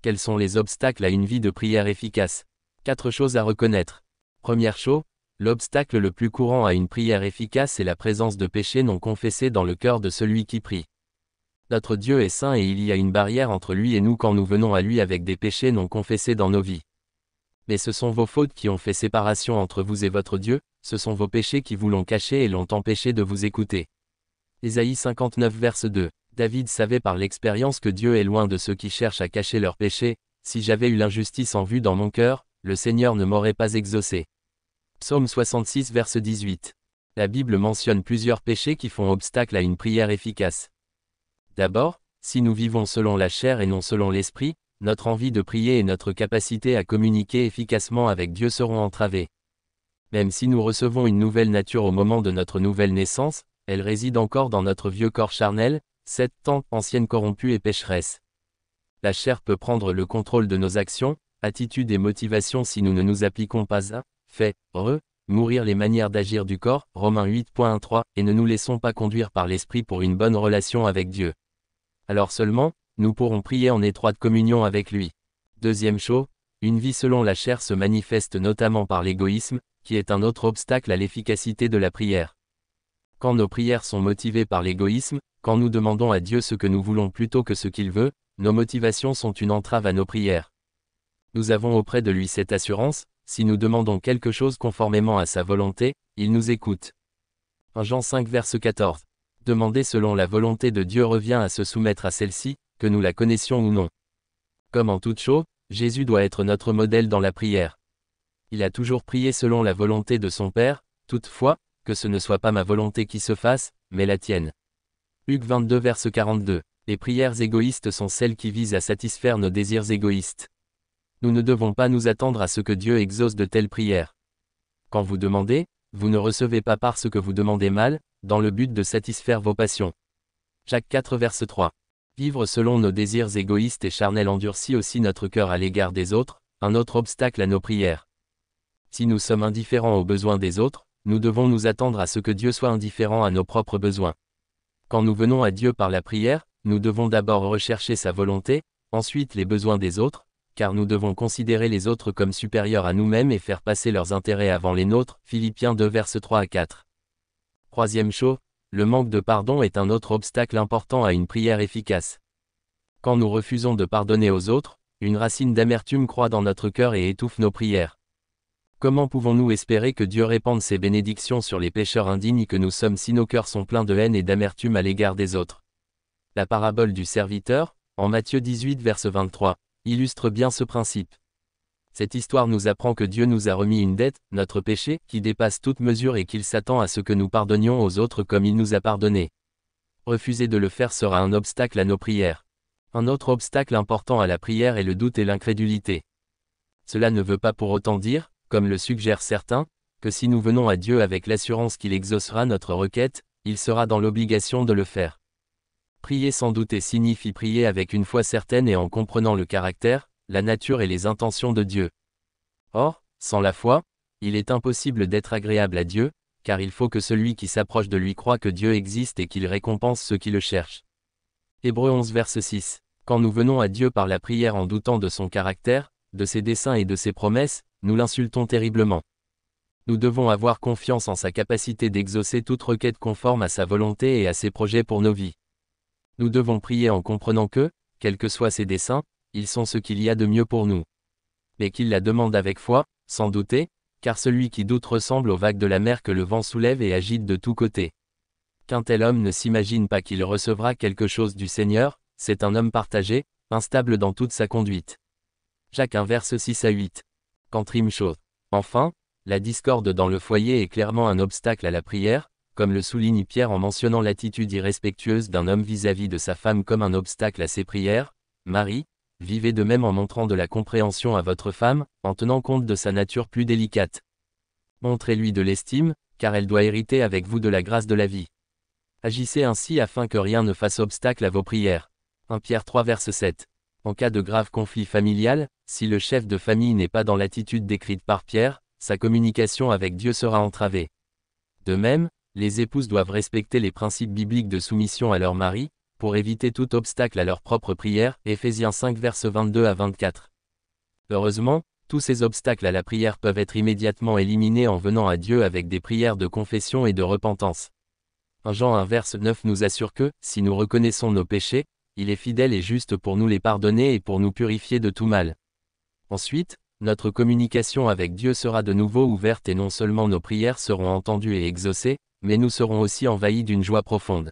Quels sont les obstacles à une vie de prière efficace Quatre choses à reconnaître. Première chose, l'obstacle le plus courant à une prière efficace est la présence de péchés non confessés dans le cœur de celui qui prie. Notre Dieu est saint et il y a une barrière entre lui et nous quand nous venons à lui avec des péchés non confessés dans nos vies. Mais ce sont vos fautes qui ont fait séparation entre vous et votre Dieu, ce sont vos péchés qui vous l'ont caché et l'ont empêché de vous écouter. Ésaïe 59 verset 2. David savait par l'expérience que Dieu est loin de ceux qui cherchent à cacher leurs péchés, si j'avais eu l'injustice en vue dans mon cœur, le Seigneur ne m'aurait pas exaucé. Psaume 66 verset 18. La Bible mentionne plusieurs péchés qui font obstacle à une prière efficace. D'abord, si nous vivons selon la chair et non selon l'esprit, notre envie de prier et notre capacité à communiquer efficacement avec Dieu seront entravées. Même si nous recevons une nouvelle nature au moment de notre nouvelle naissance, elle réside encore dans notre vieux corps charnel, Sept temps, ancienne corrompue et pécheresse. La chair peut prendre le contrôle de nos actions, attitudes et motivations si nous ne nous appliquons pas à, fait, re, mourir les manières d'agir du corps, Romains 8.13, et ne nous laissons pas conduire par l'esprit pour une bonne relation avec Dieu. Alors seulement, nous pourrons prier en étroite communion avec lui. Deuxième chose, une vie selon la chair se manifeste notamment par l'égoïsme, qui est un autre obstacle à l'efficacité de la prière. Quand nos prières sont motivées par l'égoïsme, quand nous demandons à Dieu ce que nous voulons plutôt que ce qu'il veut, nos motivations sont une entrave à nos prières. Nous avons auprès de lui cette assurance, si nous demandons quelque chose conformément à sa volonté, il nous écoute. 1 Jean 5 verset 14. Demander selon la volonté de Dieu revient à se soumettre à celle-ci, que nous la connaissions ou non. Comme en toute chose, Jésus doit être notre modèle dans la prière. Il a toujours prié selon la volonté de son Père, toutefois, que ce ne soit pas ma volonté qui se fasse, mais la tienne. Hugues 22 verset 42. Les prières égoïstes sont celles qui visent à satisfaire nos désirs égoïstes. Nous ne devons pas nous attendre à ce que Dieu exauce de telles prières. Quand vous demandez, vous ne recevez pas parce que vous demandez mal, dans le but de satisfaire vos passions. Jacques 4 verset 3. Vivre selon nos désirs égoïstes et charnels endurcit aussi notre cœur à l'égard des autres, un autre obstacle à nos prières. Si nous sommes indifférents aux besoins des autres, nous devons nous attendre à ce que Dieu soit indifférent à nos propres besoins. Quand nous venons à Dieu par la prière, nous devons d'abord rechercher sa volonté, ensuite les besoins des autres, car nous devons considérer les autres comme supérieurs à nous-mêmes et faire passer leurs intérêts avant les nôtres. Philippiens 2 versets 3 à 4. Troisième chose, le manque de pardon est un autre obstacle important à une prière efficace. Quand nous refusons de pardonner aux autres, une racine d'amertume croît dans notre cœur et étouffe nos prières. Comment pouvons-nous espérer que Dieu répande ses bénédictions sur les pécheurs indignes que nous sommes si nos cœurs sont pleins de haine et d'amertume à l'égard des autres La parabole du serviteur, en Matthieu 18 verset 23, illustre bien ce principe. Cette histoire nous apprend que Dieu nous a remis une dette, notre péché, qui dépasse toute mesure et qu'il s'attend à ce que nous pardonnions aux autres comme il nous a pardonné. Refuser de le faire sera un obstacle à nos prières. Un autre obstacle important à la prière est le doute et l'incrédulité. Cela ne veut pas pour autant dire, comme le suggèrent certains, que si nous venons à Dieu avec l'assurance qu'il exaucera notre requête, il sera dans l'obligation de le faire. Prier sans douter signifie prier avec une foi certaine et en comprenant le caractère, la nature et les intentions de Dieu. Or, sans la foi, il est impossible d'être agréable à Dieu, car il faut que celui qui s'approche de lui croit que Dieu existe et qu'il récompense ceux qui le cherchent. Hébreu 11 verset 6. Quand nous venons à Dieu par la prière en doutant de son caractère, de ses desseins et de ses promesses, nous l'insultons terriblement. Nous devons avoir confiance en sa capacité d'exaucer toute requête conforme à sa volonté et à ses projets pour nos vies. Nous devons prier en comprenant que, quels que soient ses desseins, ils sont ce qu'il y a de mieux pour nous. Mais qu'il la demande avec foi, sans douter, car celui qui doute ressemble aux vagues de la mer que le vent soulève et agite de tous côtés. Qu'un tel homme ne s'imagine pas qu'il recevra quelque chose du Seigneur, c'est un homme partagé, instable dans toute sa conduite. Jacques 1 verse 6 à 8 chaud. Enfin, la discorde dans le foyer est clairement un obstacle à la prière, comme le souligne Pierre en mentionnant l'attitude irrespectueuse d'un homme vis-à-vis -vis de sa femme comme un obstacle à ses prières. Marie, vivez de même en montrant de la compréhension à votre femme, en tenant compte de sa nature plus délicate. Montrez-lui de l'estime, car elle doit hériter avec vous de la grâce de la vie. Agissez ainsi afin que rien ne fasse obstacle à vos prières. 1 Pierre 3 verset 7. En cas de grave conflit familial, si le chef de famille n'est pas dans l'attitude décrite par Pierre, sa communication avec Dieu sera entravée. De même, les épouses doivent respecter les principes bibliques de soumission à leur mari, pour éviter tout obstacle à leur propre prière, Ephésiens 5 verses 22 à 24. Heureusement, tous ces obstacles à la prière peuvent être immédiatement éliminés en venant à Dieu avec des prières de confession et de repentance. 1 Jean 1 verset 9 nous assure que, si nous reconnaissons nos péchés, il est fidèle et juste pour nous les pardonner et pour nous purifier de tout mal. Ensuite, notre communication avec Dieu sera de nouveau ouverte et non seulement nos prières seront entendues et exaucées, mais nous serons aussi envahis d'une joie profonde.